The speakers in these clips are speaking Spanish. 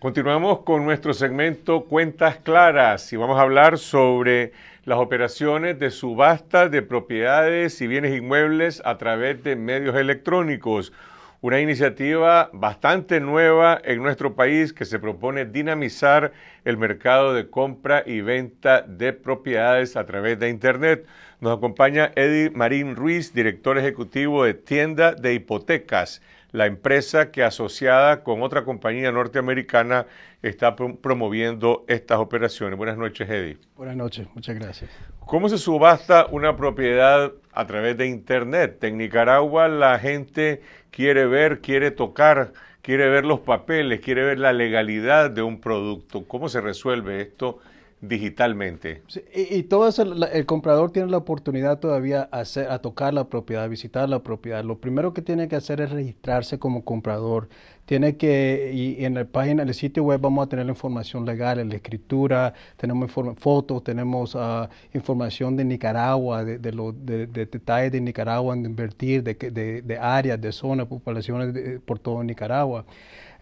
Continuamos con nuestro segmento Cuentas Claras y vamos a hablar sobre las operaciones de subasta de propiedades y bienes inmuebles a través de medios electrónicos, una iniciativa bastante nueva en nuestro país que se propone dinamizar el mercado de compra y venta de propiedades a través de Internet. Nos acompaña Eddie Marín Ruiz, director ejecutivo de Tienda de Hipotecas la empresa que asociada con otra compañía norteamericana está promoviendo estas operaciones. Buenas noches, Eddie. Buenas noches, muchas gracias. ¿Cómo se subasta una propiedad a través de Internet? En Nicaragua la gente quiere ver, quiere tocar, quiere ver los papeles, quiere ver la legalidad de un producto. ¿Cómo se resuelve esto digitalmente. y, y, todo el, comprador tiene la oportunidad todavía a, a tocar la propiedad, visitar la propiedad. Lo primero que tiene que hacer es registrarse como comprador, tiene que, y en la página, en el sitio web vamos a tener la información legal, la escritura, tenemos fotos, tenemos ah, información de Nicaragua, de, de, de, detalles de Nicaragua, de invertir, de, áreas, de zonas, poblaciones por todo Nicaragua.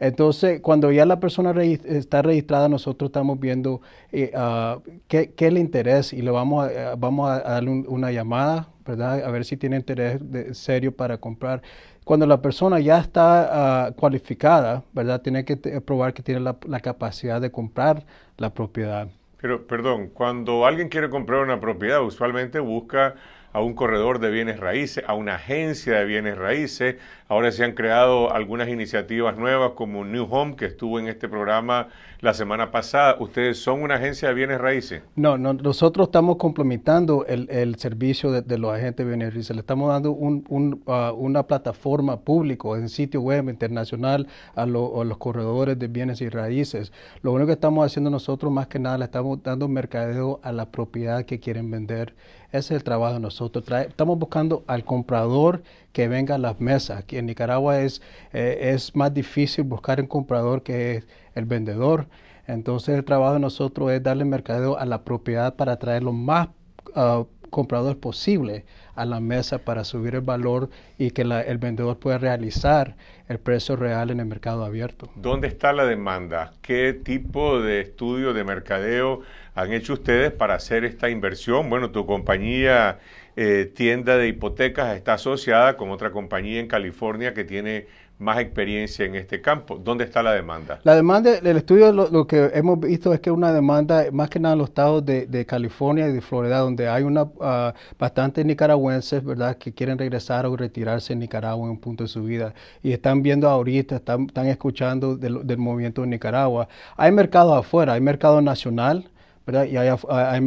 Entonces, cuando ya la persona está registrada, nosotros estamos viendo eh, ah, qué, qué, le interesa y le vamos a, eh, vamos a darle una llamada, ¿verdad? A ver si tiene interés serio para comprar cuando la persona ya está ah, cualificada, ¿verdad? Tiene que probar que tiene la, capacidad de comprar la propiedad. Pero, perdón, cuando alguien quiere comprar una propiedad, usualmente busca a un corredor de bienes raíces, a una agencia de bienes raíces. Ahora se han creado algunas iniciativas nuevas como New Home, que estuvo en este programa la semana pasada. ¿Ustedes son una agencia de bienes raíces? No, no nosotros estamos complementando el, servicio de, los agentes de bienes raíces. Le estamos dando un, uh, una plataforma pública en sitio web internacional a, los corredores de bienes y raíces. Lo único que estamos haciendo nosotros más que nada le estamos dando mercadeo a la propiedad que quieren vender ese es el trabajo de nosotros. estamos buscando al comprador que venga a las mesas. Aquí en Nicaragua es, eh, es más difícil buscar un comprador que el vendedor. Entonces el trabajo de nosotros es darle mercadeo a la propiedad para traer lo más ah, compradores posible a la mesa para subir el valor y que el vendedor pueda realizar el precio real en el mercado abierto. ¿Dónde está la demanda? ¿Qué tipo de estudio de mercadeo han hecho ustedes para hacer esta inversión? Bueno, tu compañía eh, tienda de hipotecas está asociada con otra compañía en California que tiene más experiencia en este campo. ¿Dónde está la demanda? La demanda, el estudio lo, que hemos visto es que una demanda más que nada en los estados de, California y de Florida, donde hay una ah, bastante nicaragüenses, ¿verdad?, que quieren regresar o retirarse en Nicaragua en un punto de su vida. Y están viendo ahorita, están, escuchando del, movimiento de Nicaragua. Hay mercado afuera, hay mercado nacional y hay, hay,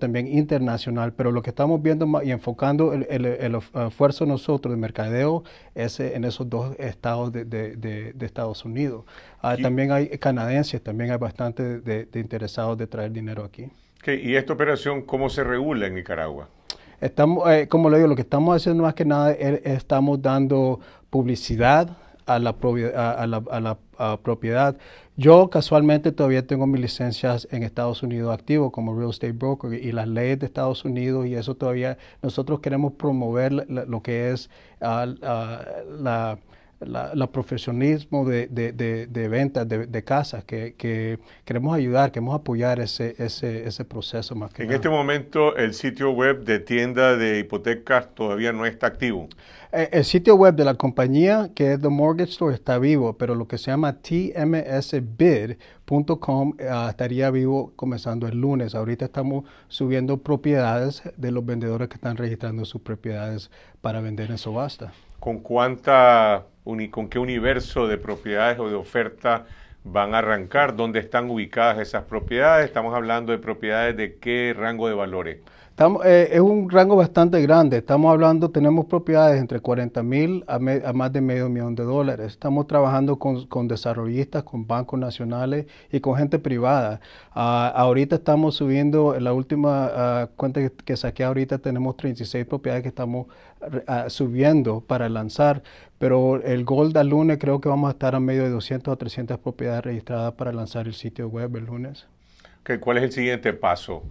también internacional, pero lo que estamos viendo y enfocando el, el, el esfuerzo nosotros de mercadeo es eh, en esos dos estados de, de, de, Estados Unidos. Ah, también hay canadienses, también hay bastante de, interesados de traer dinero aquí. ¿Y esta operación cómo se regula en Nicaragua? Estamos, eh, como le digo, lo que estamos haciendo más que nada es estamos dando publicidad a la, a, la, a la, propiedad. Yo casualmente todavía tengo mis licencias en Estados Unidos activo como real estate broker y las leyes de Estados Unidos y eso todavía nosotros queremos promover lo que es ah, la la, la profesionalismo de, ventas de, de casas, que, queremos ayudar, queremos apoyar ese, ese, ese proceso más que En este momento el sitio web de tienda de hipotecas todavía no está activo. Eh, el, sitio web de la compañía, que es The Mortgage Store, está vivo, pero lo que se llama tmsbid.com ah, estaría vivo comenzando el lunes. Ahorita estamos subiendo propiedades de los vendedores que están registrando sus propiedades para vender en subasta con cuánta, con qué universo de propiedades o de oferta van a arrancar, dónde están ubicadas esas propiedades, estamos hablando de propiedades de qué rango de valores. Eh, es un rango bastante grande. Estamos hablando, tenemos propiedades entre 40 mil a, más de medio millón de dólares. Estamos trabajando con, desarrollistas, con bancos nacionales y con gente privada. Ah, ahorita estamos subiendo, en la última ah, cuenta que, saqué ahorita tenemos 36 propiedades que estamos ah, subiendo para lanzar. Pero el gol del lunes creo que vamos a estar a medio de 200 a 300 propiedades registradas para lanzar el sitio web el lunes. ¿Cuál es el siguiente paso?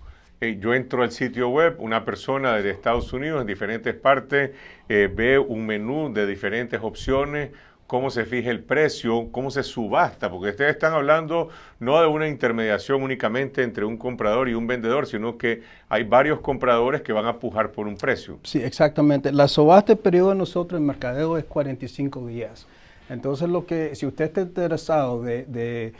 yo entro al sitio web, una persona de Estados Unidos en diferentes partes eh, ve un menú de diferentes opciones, cómo se fija el precio, cómo se subasta, porque ustedes están hablando no de una intermediación únicamente entre un comprador y un vendedor, sino que hay varios compradores que van a pujar por un precio. Sí, exactamente. La subasta, el periodo de nosotros en mercadeo es 45 días. Entonces, lo que, si usted está interesado de,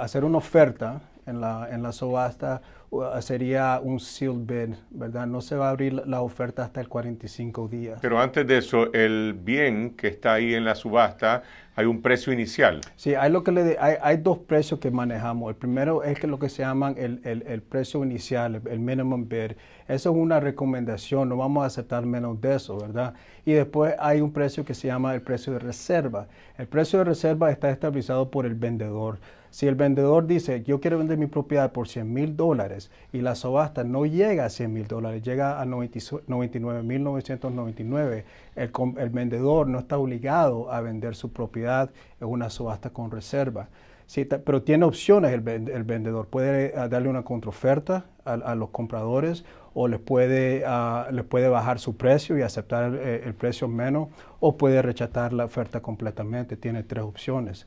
hacer una oferta en la, en la subasta, Ah, sería un sealed bid, ¿verdad? No se va a abrir la oferta hasta el 45 días. Pero antes de eso, el bien que está ahí en la subasta hay un precio inicial. Sí, hay, lo que le hay, dos precios que manejamos. El primero es que lo que se llama el, precio inicial, el, minimum bid. Eso es una recomendación, no vamos a aceptar menos de eso, ¿verdad? Y después hay un precio que se llama el precio de reserva. El precio de reserva está estabilizado por el vendedor. Si el vendedor dice, yo quiero vender mi propiedad por 100 mil dólares y la subasta no llega a 100 mil dólares, llega a 99.999, el, el vendedor no está obligado a vender su propiedad es una subasta con reserva. Sí, pero tiene opciones el, vendedor. Puede eh, darle una contraoferta a, los compradores o les puede, ah, puede bajar su precio y aceptar eh, el, precio menos o puede rechazar la oferta completamente. Tiene tres opciones.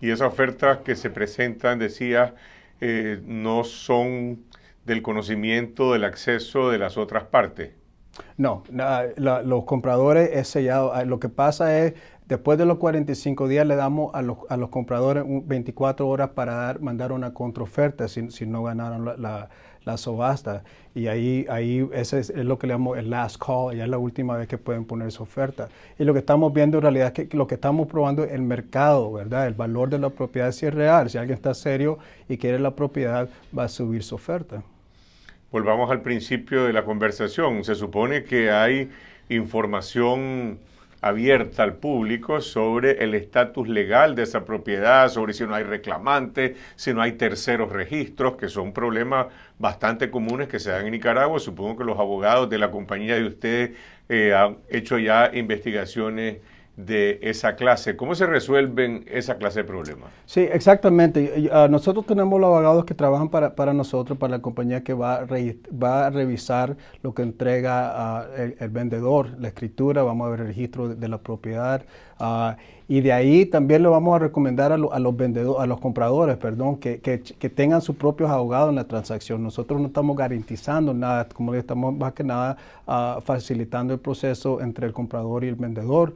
y esas ofertas que se presentan, decía, eh, no son del conocimiento, del acceso de las otras partes. No, los compradores es sellado. Ah, lo que pasa es Después de los 45 días le damos a los, a los compradores 24 horas para dar, mandar una contraoferta si, si no ganaron la, la, subasta. Y ahí, ahí ese es, lo que le llamamos el last call, ya es la última vez que pueden poner su oferta. Y lo que estamos viendo en realidad es que lo que estamos probando es el mercado, ¿verdad? El valor de la propiedad si es real. Si alguien está serio y quiere la propiedad, va a subir su oferta. Volvamos al principio de la conversación. Se supone que hay información abierta al público sobre el estatus legal de esa propiedad, sobre si no hay reclamante, si no hay terceros registros, que son problemas bastante comunes que se dan en Nicaragua. Supongo que los abogados de la compañía de ustedes eh, han hecho ya investigaciones de esa clase. ¿Cómo se resuelven esa clase de problemas? Sí, exactamente. Ah, nosotros tenemos los abogados que trabajan para, nosotros, para la compañía que va a, va a revisar lo que entrega ah, el, vendedor, la escritura, vamos a ver el registro de, la propiedad. Ah, y de ahí también le vamos a recomendar a, los vendedores, a los compradores, perdón, que, tengan sus propios abogados en la transacción. Nosotros no estamos garantizando nada, como le estamos más que nada facilitando el proceso entre el comprador y el vendedor.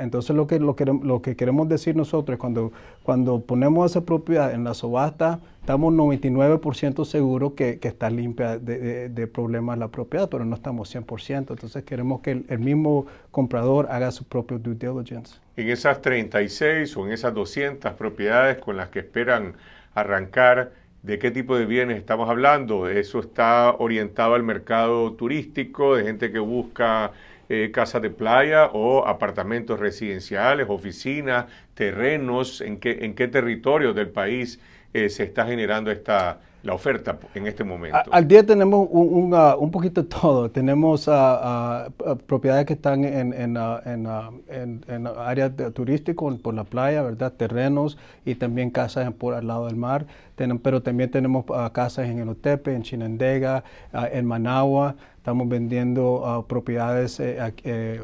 Entonces lo que, lo que, lo que queremos decir nosotros es cuando, cuando ponemos esa propiedad en la subasta, estamos 99% seguros que, que, está limpia de, de, problemas la propiedad, pero no estamos 100%. Entonces queremos que el, el, mismo comprador haga su propio due diligence. En esas 36 o en esas 200 propiedades con las que esperan arrancar, ¿de qué tipo de bienes estamos hablando? ¿Eso está orientado al mercado turístico, de gente que busca eh, casa de playa o apartamentos residenciales, oficinas, terrenos, en en qué territorio del país eh, se está generando esta, la oferta en este momento? Al día tenemos un, ah, poquito de todo. Tenemos ah, ah, propiedades que están en, en, en, áreas turísticas, por la playa, ¿verdad? Terrenos y también casas por al lado del mar. pero también tenemos casas en El Otepe, en Chinandega, en Managua. Estamos vendiendo propiedades, eh, eh,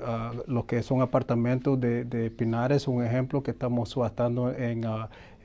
lo que son apartamentos de, de, Pinares, un ejemplo que estamos subastando en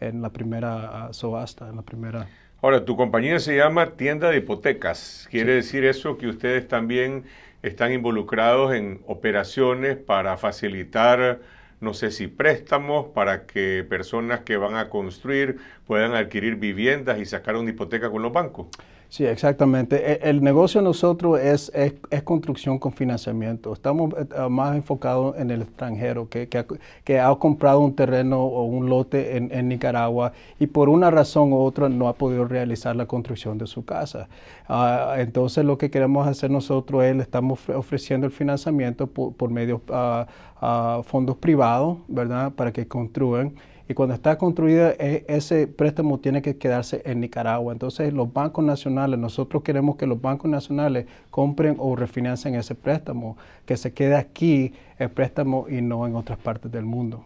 en la primera ah, subasta, en la primera... Ahora, tu compañía se llama Tienda de Hipotecas. ¿Quiere decir eso que ustedes también están involucrados en operaciones para facilitar, no sé si préstamos, para que personas que van a construir puedan adquirir viviendas y sacar una hipoteca con los bancos? Sí, exactamente. E, el, negocio nosotros es, es, construcción con financiamiento. Estamos eh, eh, más enfocados en el extranjero que, que, ha, comprado un terreno o un lote en, Nicaragua y por una razón u otra no ha podido realizar la construcción de su casa. Ah, entonces lo que queremos hacer nosotros es, le estamos ofreciendo el financiamiento por, por medio de ah, ah, fondos privados, ¿verdad? Para que construyan y cuando está construida eh, ese préstamo tiene que quedarse en Nicaragua. Entonces los bancos nacionales, nosotros queremos que los bancos nacionales compren o refinancen ese préstamo, que se quede aquí el préstamo y no en otras partes del mundo.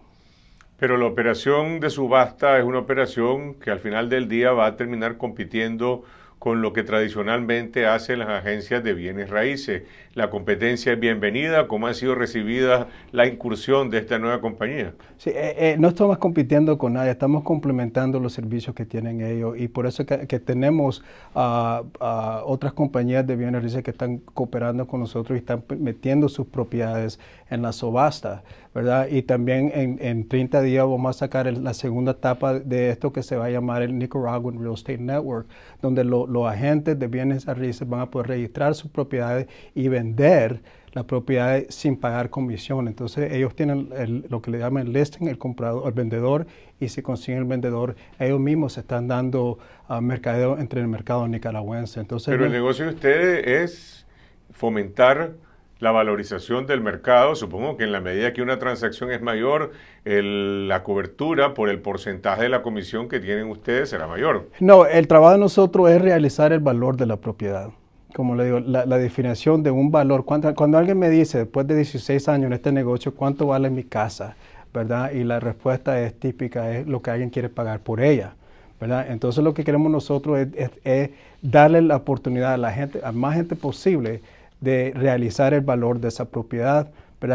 Pero la operación de subasta es una operación que al final del día va a terminar compitiendo con lo que tradicionalmente hacen las agencias de bienes raíces. La competencia es bienvenida. ¿Cómo ha sido recibida la incursión de esta nueva compañía? Eh, eh, no estamos compitiendo con nadie, estamos complementando los servicios que tienen ellos y por eso que, tenemos otras compañías de bienes raíces que están cooperando con nosotros y están metiendo sus propiedades en la subasta. Y también en, 30 días vamos a sacar la segunda etapa de esto que se va a llamar el Nicaraguan Real Estate Network, donde los agentes de bienes a raíces van a poder registrar sus propiedades y vender las propiedades sin pagar comisión. Entonces ellos tienen lo que le llaman el listing, el comprador, el vendedor, y si consiguen el vendedor, ellos mismos se están dando ah, mercadeo entre el mercado nicaragüense. Entonces, Pero el negocio de ustedes es fomentar la valorización del mercado. Supongo que en la medida que una transacción es mayor, la cobertura por el porcentaje de la comisión que tienen ustedes será mayor. No, el trabajo de nosotros es realizar el valor de la propiedad. Como le digo, la, definición de un valor. Cuando, alguien me dice, después de 16 años en este negocio, ¿cuánto vale mi casa? ¿Verdad? Y la respuesta es típica, es lo que alguien quiere pagar por ella. ¿verdad? Entonces lo que queremos nosotros es, es darle la oportunidad a la gente, a más gente posible de realizar el valor de esa propiedad,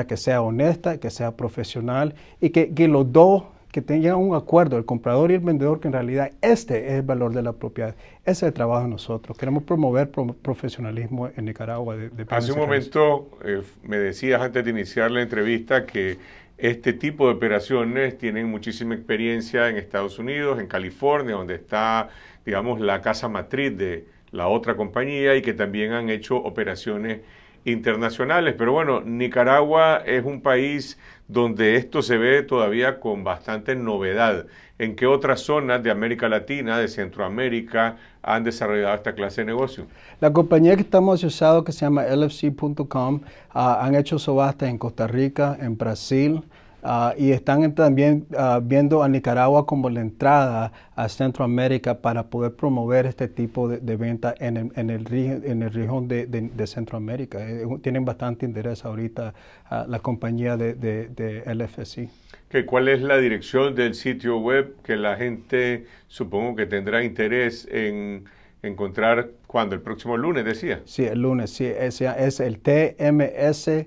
que sea honesta, que sea profesional y que, los dos que tengan un acuerdo, el comprador y el vendedor, que en realidad este es el valor de la propiedad. Ese es el trabajo de nosotros. Queremos promover profesionalismo en Nicaragua. De, Hace un momento eh, me decías antes de iniciar la entrevista que este tipo de operaciones tienen muchísima experiencia en Estados Unidos, en California, donde está, digamos, la casa matriz de, la otra compañía y que también han hecho operaciones internacionales. Pero bueno, Nicaragua es un país donde esto se ve todavía con bastante novedad. ¿En qué otras zonas de América Latina, de Centroamérica, han desarrollado esta clase de negocio? La compañía que estamos usando que se llama LFC.com, ah, han hecho subastas en Costa Rica, en Brasil, Ah, y están también ah, viendo a Nicaragua como la entrada a Centroamérica para poder promover este tipo de, de venta en el, en el, en el de, Centroamérica. Eh, eh, tienen bastante interés ahorita ah, la compañía de, LFC. ¿Qué, ¿Cuál es la dirección del sitio web que la gente supongo que tendrá interés en encontrar cuando el próximo lunes decía. Sí, el lunes, sí, es, es el tmsbid.com.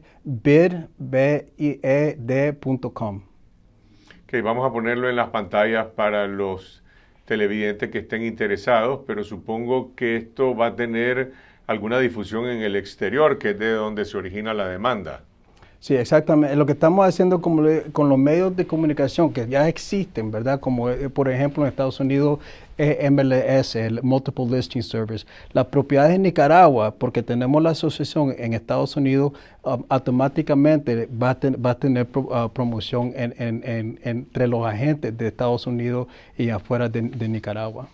Que vamos a ponerlo en las pantallas para los televidentes que estén interesados, pero supongo que esto va a tener alguna difusión en el exterior, que es de donde se origina la demanda. Sí, exactamente. Lo que estamos haciendo con, los medios de comunicación que ya existen, ¿verdad? Como eh, por ejemplo en Estados Unidos e, MLS, el Multiple Listing Service, La propiedad en Nicaragua, porque tenemos la asociación en Estados Unidos, um, automáticamente va a, va tener uh, promoción entre los agentes de Estados Unidos y afuera de, Nicaragua.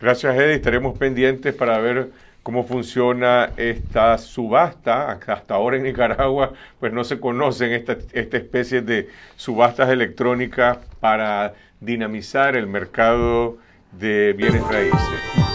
Gracias, Eddie. Estaremos pendientes para ver cómo funciona esta subasta. Hasta ahora en Nicaragua, pues no se conocen esta, esta especie de subastas electrónicas para dinamizar el mercado de bienes raíces.